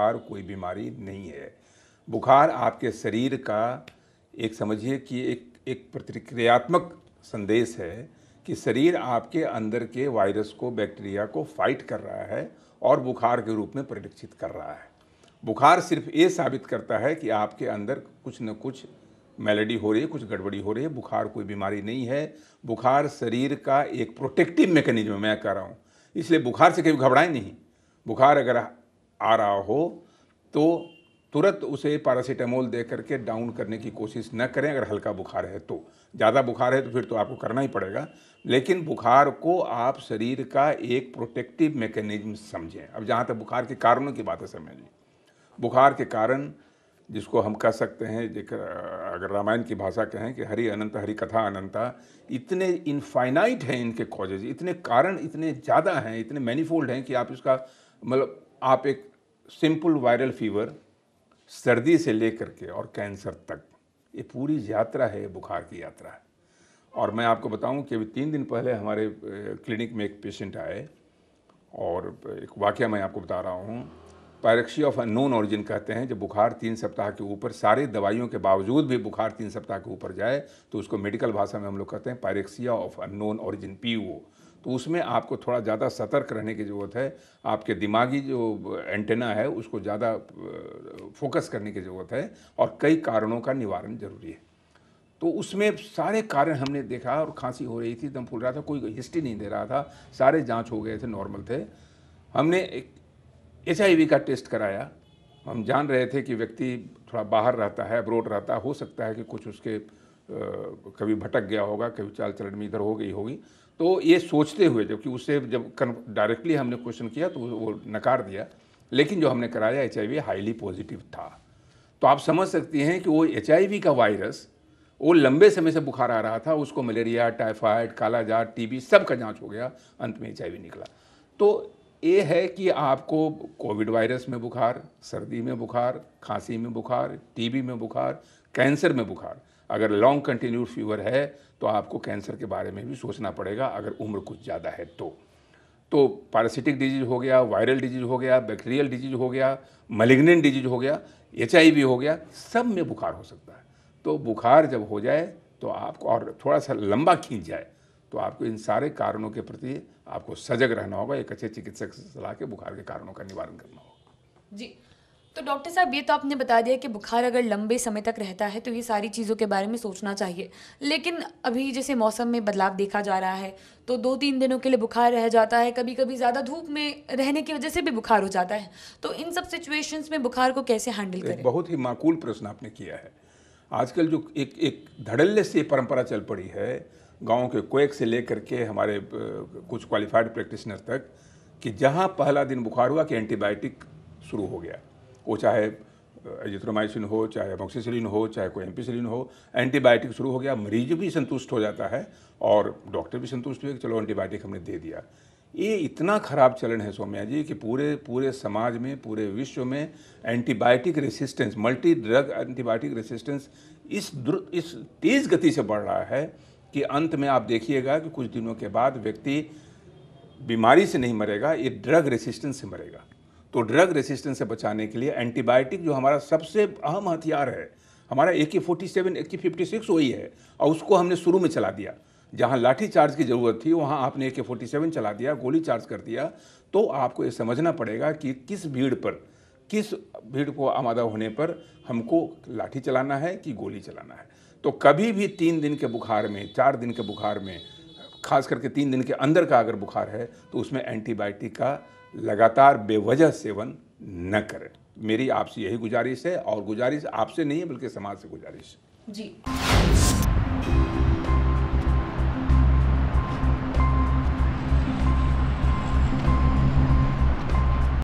बुखार कोई बीमारी नहीं है बुखार आपके शरीर का एक समझिए कि एक एक प्रतिक्रियात्मक संदेश है कि शरीर आपके अंदर के वायरस को बैक्टीरिया को फाइट कर रहा है और बुखार के रूप में परिलक्षित कर रहा है बुखार सिर्फ ये साबित करता है कि आपके अंदर कुछ न कुछ मेलेडी हो रही है कुछ गड़बड़ी हो रही है बुखार कोई बीमारी नहीं है बुखार शरीर का एक प्रोटेक्टिव मैकेनिज्म मैं कह रहा हूँ इसलिए बुखार से कभी घबराएं नहीं बुखार अगर आ रहा हो तो तुरंत उसे पैरासीटामोल दे करके डाउन करने की कोशिश न करें अगर हल्का बुखार है तो ज़्यादा बुखार है तो फिर तो आपको करना ही पड़ेगा लेकिन बुखार को आप शरीर का एक प्रोटेक्टिव मैकेनिज्म समझें अब जहाँ तक बुखार के कारणों की बात है समझ बुखार के कारण जिसको हम कह सकते हैं अगर रामायण की भाषा कहें कि हरि अनंत हरि कथा अनंता इतने इनफाइनाइट हैं इनके कॉजेज इतने कारण इतने ज़्यादा हैं इतने मैनिफोल्ड हैं कि आप इसका मतलब आप एक सिंपल वायरल फीवर सर्दी से लेकर के और कैंसर तक ये पूरी यात्रा है बुखार की यात्रा है और मैं आपको बताऊं कि अभी तीन दिन पहले हमारे क्लिनिक में एक पेशेंट आए और एक वाक्य मैं आपको बता रहा हूँ पायरक्सी ऑफ अनोन ऑरिजिन कहते हैं जब बुखार तीन सप्ताह के ऊपर सारे दवाइयों के बावजूद भी बुखार तीन सप्ताह के ऊपर जाए तो उसको मेडिकल भाषा में हम लोग कहते हैं pyrexia of unknown origin P तो उसमें आपको थोड़ा ज़्यादा सतर्क रहने की ज़रूरत है आपके दिमागी जो एंटेना है उसको ज़्यादा फोकस करने की ज़रूरत है और कई कारणों का निवारण जरूरी है तो उसमें सारे कारण हमने देखा और खांसी हो रही थी दम फूल रहा था कोई हिस्ट्री नहीं दे रहा था सारे जांच हो गए थे नॉर्मल थे हमने एक एच का टेस्ट कराया हम जान रहे थे कि व्यक्ति थोड़ा बाहर रहता है अब्रोड रहता है हो सकता है कि कुछ उसके कभी भटक गया होगा कभी चाल चलन में इधर हो गई होगी तो ये सोचते हुए जबकि उससे जब डायरेक्टली हमने क्वेश्चन किया तो वो नकार दिया लेकिन जो हमने कराया एच हाईली पॉजिटिव था तो आप समझ सकती हैं कि वो एच का वायरस वो लंबे समय से बुखार आ रहा था उसको मलेरिया टाइफाइड कालाजार टीबी सब का जांच हो गया अंत में एच निकला तो ये है कि आपको कोविड वायरस में बुखार सर्दी में बुखार खांसी में बुखार टीबी में बुखार कैंसर में बुखार अगर लॉन्ग कंटिन्यूड फीवर है तो आपको कैंसर के बारे में भी सोचना पड़ेगा अगर उम्र कुछ ज़्यादा है तो तो पैरासिटिक डिजीज हो गया वायरल डिजीज हो गया बैक्टीरियल डिजीज हो गया मलिग्नेंट डिजीज हो गया एच हो गया सब में बुखार हो सकता है तो बुखार जब हो जाए तो आपको और थोड़ा सा लंबा खींच जाए तो आपको इन सारे कारणों के प्रति आपको सजग रहना होगा एक अच्छे चिकित्सक से सलाह के बुखार के कारणों का निवारण करना होगा जी तो डॉक्टर साहब ये तो आपने बता दिया कि बुखार अगर लंबे समय तक रहता है तो ये सारी चीज़ों के बारे में सोचना चाहिए लेकिन अभी जैसे मौसम में बदलाव देखा जा रहा है तो दो तीन दिनों के लिए बुखार रह जाता है कभी कभी ज़्यादा धूप में रहने की वजह से भी बुखार हो जाता है तो इन सब सिचुएशंस में बुखार को कैसे हैंडल करें बहुत ही माकूल प्रश्न आपने किया है आजकल जो एक एक धड़ल्ले से परंपरा चल पड़ी है गाँव के कोएक से लेकर के हमारे कुछ क्वालिफाइड प्रैक्टिसनर तक कि जहाँ पहला दिन बुखार हुआ कि एंटीबायोटिक शुरू हो गया वो चाहे एजिथ्रोमाइसिन हो चाहे मोक्सीसिलिन हो चाहे कोई एम्पीसिलिन हो एंटीबायोटिक शुरू हो गया मरीज भी संतुष्ट हो जाता है और डॉक्टर भी संतुष्ट हुए कि चलो एंटीबायोटिक हमने दे दिया ये इतना ख़राब चलन है सौम्या जी कि पूरे पूरे समाज में पूरे विश्व में antibiotic resistance multi drug antibiotic resistance इस इस तेज़ गति से बढ़ रहा है कि अंत में आप देखिएगा कि कुछ दिनों के बाद व्यक्ति बीमारी से नहीं मरेगा ये ड्रग रेसिस्टेंस से मरेगा तो ड्रग रेसिस्टेंस से बचाने के लिए एंटीबायोटिक जो हमारा सबसे अहम हथियार है हमारा ए के फोर्टी सेवन ए के फिफ्टी सिक्स वही है और उसको हमने शुरू में चला दिया जहाँ लाठी चार्ज की ज़रूरत थी वहाँ आपने ए के फोर्टी सेवन चला दिया गोली चार्ज कर दिया तो आपको ये समझना पड़ेगा कि किस भीड़ पर किस भीड़ को आमादा होने पर हमको लाठी चलाना है कि गोली चलाना है तो कभी भी तीन दिन के बुखार में चार दिन के बुखार में खास करके तीन दिन के अंदर का अगर बुखार है तो उसमें एंटीबायोटिक का लगातार बेवजह सेवन न करें मेरी आपसे यही गुजारिश है और गुजारिश आपसे नहीं है बल्कि समाज से गुजारिश जी